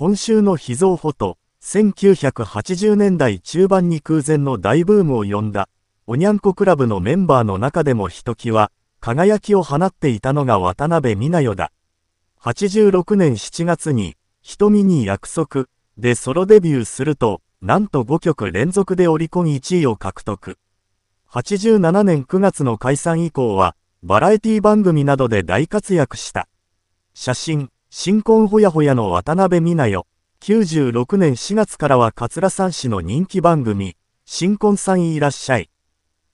今週の秘蔵法と、1980年代中盤に空前の大ブームを呼んだ、おにゃんこクラブのメンバーの中でもひときわ、輝きを放っていたのが渡辺美奈代だ。86年7月に、瞳に約束、でソロデビューすると、なんと5曲連続でオリコン1位を獲得。87年9月の解散以降は、バラエティ番組などで大活躍した。写真、新婚ほやほやの渡辺美奈代。96年4月からは桂三氏の人気番組、新婚さんいらっしゃい。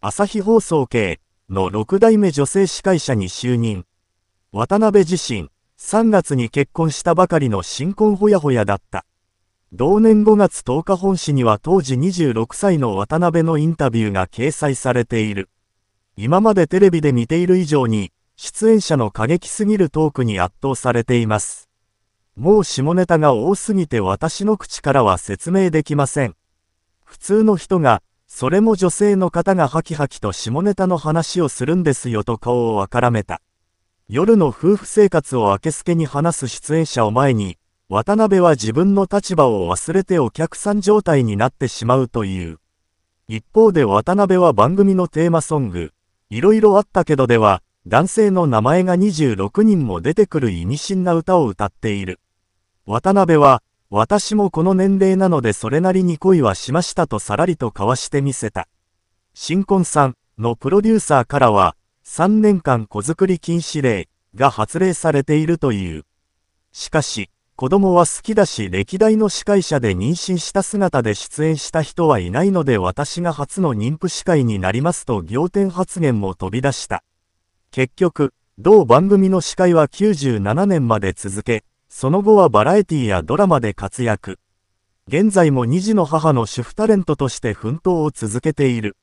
朝日放送系の6代目女性司会者に就任。渡辺自身、3月に結婚したばかりの新婚ほやほやだった。同年5月10日本誌には当時26歳の渡辺のインタビューが掲載されている。今までテレビで見ている以上に、出演者の過激すぎるトークに圧倒されています。もう下ネタが多すぎて私の口からは説明できません。普通の人が、それも女性の方がハキハキと下ネタの話をするんですよと顔をわからめた。夜の夫婦生活を明けすけに話す出演者を前に、渡辺は自分の立場を忘れてお客さん状態になってしまうという。一方で渡辺は番組のテーマソング、いろいろあったけどでは、男性の名前が26人も出てくる意味深な歌を歌っている。渡辺は、私もこの年齢なのでそれなりに恋はしましたとさらりと交わしてみせた。新婚さんのプロデューサーからは、3年間子作り禁止令が発令されているという。しかし、子供は好きだし歴代の司会者で妊娠した姿で出演した人はいないので私が初の妊婦司会になりますと仰天発言も飛び出した。結局、同番組の司会は97年まで続け、その後はバラエティやドラマで活躍。現在も2児の母の主婦タレントとして奮闘を続けている。